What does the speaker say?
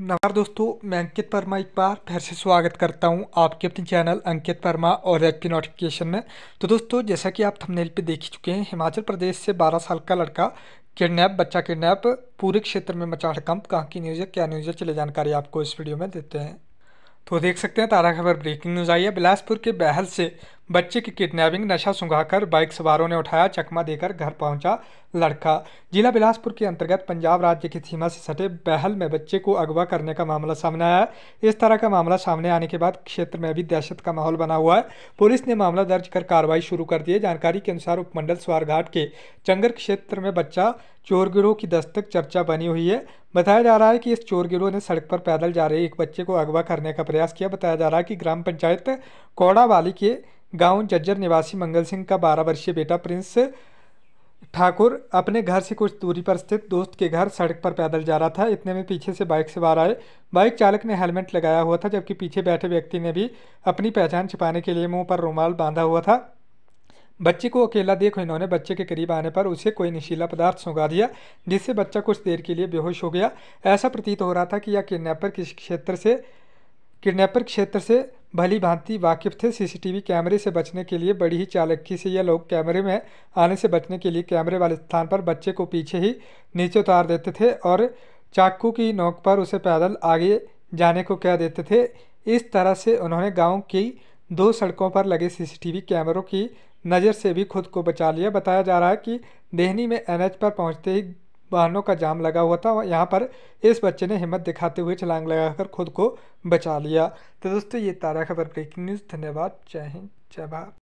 नमस्कार दोस्तों मैं अंकित वर्मा एक बार फिर से स्वागत करता हूं आपके अपने चैनल अंकित वर्मा और एच पी नोटिफिकेशन में तो दोस्तों जैसा कि आप थंबनेल पे देख चुके हैं हिमाचल प्रदेश से 12 साल का लड़का किडनैप बच्चा किडनैप पूरे क्षेत्र में मचा हड़कंप कहाँ की न्यूज़ है क्या न्यूज़ है चले जानकारी आपको इस वीडियो में देते हैं तो देख सकते हैं ताज़ा खबर ब्रेकिंग न्यूज़ आई है बिलासपुर के बहल से बच्चे की किडनैपिंग नशा सुंघाकर बाइक सवारों ने उठाया चकमा देकर घर पहुंचा लड़का जिला बिलासपुर के अंतर्गत पंजाब राज्य की सीमा से सटे बहल में बच्चे को अगवा करने का मामला सामने आया इस तरह का मामला सामने आने के बाद क्षेत्र में भी दहशत का माहौल बना हुआ है पुलिस ने मामला दर्ज कर कार्रवाई शुरू कर दी है जानकारी के अनुसार उपमंडल स्वारघाट के चंगर क्षेत्र में बच्चा चोर गिरोह की दस्तक चर्चा बनी हुई है बताया जा रहा है कि इस चोर गिरोह ने सड़क पर पैदल जा रहे एक बच्चे को अगवा करने का प्रयास किया बताया जा रहा है कि ग्राम पंचायत कौड़ावाली के गांव जज्जर निवासी मंगल सिंह का बारह वर्षीय बेटा प्रिंस ठाकुर अपने घर से कुछ दूरी पर स्थित दोस्त के घर सड़क पर पैदल जा रहा था इतने में पीछे से बाइक सवार आए बाइक चालक ने हेलमेट लगाया हुआ था जबकि पीछे बैठे व्यक्ति ने भी अपनी पहचान छिपाने के लिए मुंह पर रुमाल बांधा हुआ था बच्चे को अकेला देख इन्होंने बच्चे के करीब आने पर उसे कोई नशीला पदार्थ सुंगा दिया जिससे बच्चा कुछ देर के लिए बेहोश हो गया ऐसा प्रतीत हो रहा था कि यह किडनेपर किस क्षेत्र से किडनैपर क्षेत्र से भली भांति वाकिफ थे सीसीटीवी कैमरे से बचने के लिए बड़ी ही चालक्की से यह लोग कैमरे में आने से बचने के लिए कैमरे वाले स्थान पर बच्चे को पीछे ही नीचे उतार देते थे और चाकू की नोक पर उसे पैदल आगे जाने को कह देते थे इस तरह से उन्होंने गांव की दो सड़कों पर लगे सीसीटीवी कैमरों की नज़र से भी खुद को बचा लिया बताया जा रहा है कि देहनी में एनएच पर पहुंचते ही वाहनों का जाम लगा हुआ था यहाँ पर इस बच्चे ने हिम्मत दिखाते हुए छलांग लगाकर खुद को बचा लिया तो दोस्तों ये तारा खबर ब्रेकिंग न्यूज़ धन्यवाद जय हिंद जय भारत